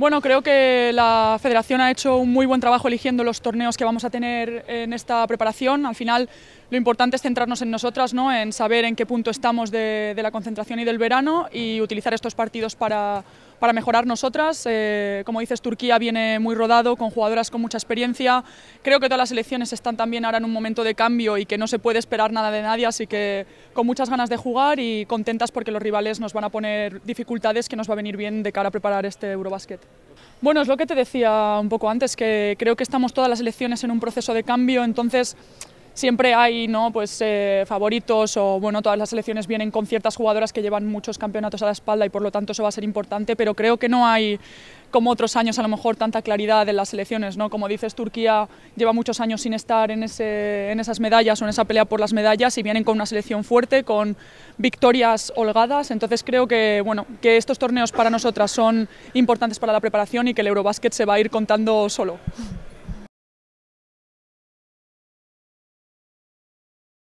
Bueno, creo que la federación ha hecho un muy buen trabajo eligiendo los torneos que vamos a tener en esta preparación. Al final, lo importante es centrarnos en nosotras, ¿no? en saber en qué punto estamos de, de la concentración y del verano y utilizar estos partidos para para mejorar nosotras. Eh, como dices, Turquía viene muy rodado, con jugadoras con mucha experiencia. Creo que todas las elecciones están también ahora en un momento de cambio y que no se puede esperar nada de nadie, así que con muchas ganas de jugar y contentas porque los rivales nos van a poner dificultades que nos va a venir bien de cara a preparar este Eurobasket. Bueno, es lo que te decía un poco antes, que creo que estamos todas las elecciones en un proceso de cambio, entonces siempre hay ¿no? pues, eh, favoritos o bueno, todas las selecciones vienen con ciertas jugadoras que llevan muchos campeonatos a la espalda y por lo tanto eso va a ser importante, pero creo que no hay como otros años a lo mejor tanta claridad en las selecciones, ¿no? Como dices, Turquía lleva muchos años sin estar en, ese, esas medallas o en esa pelea por las medallas y vienen con una selección fuerte, con victorias holgadas, entonces creo que, bueno, que estos torneos para nosotras son importantes para la preparación y que el Eurobasket se va a ir contando solo.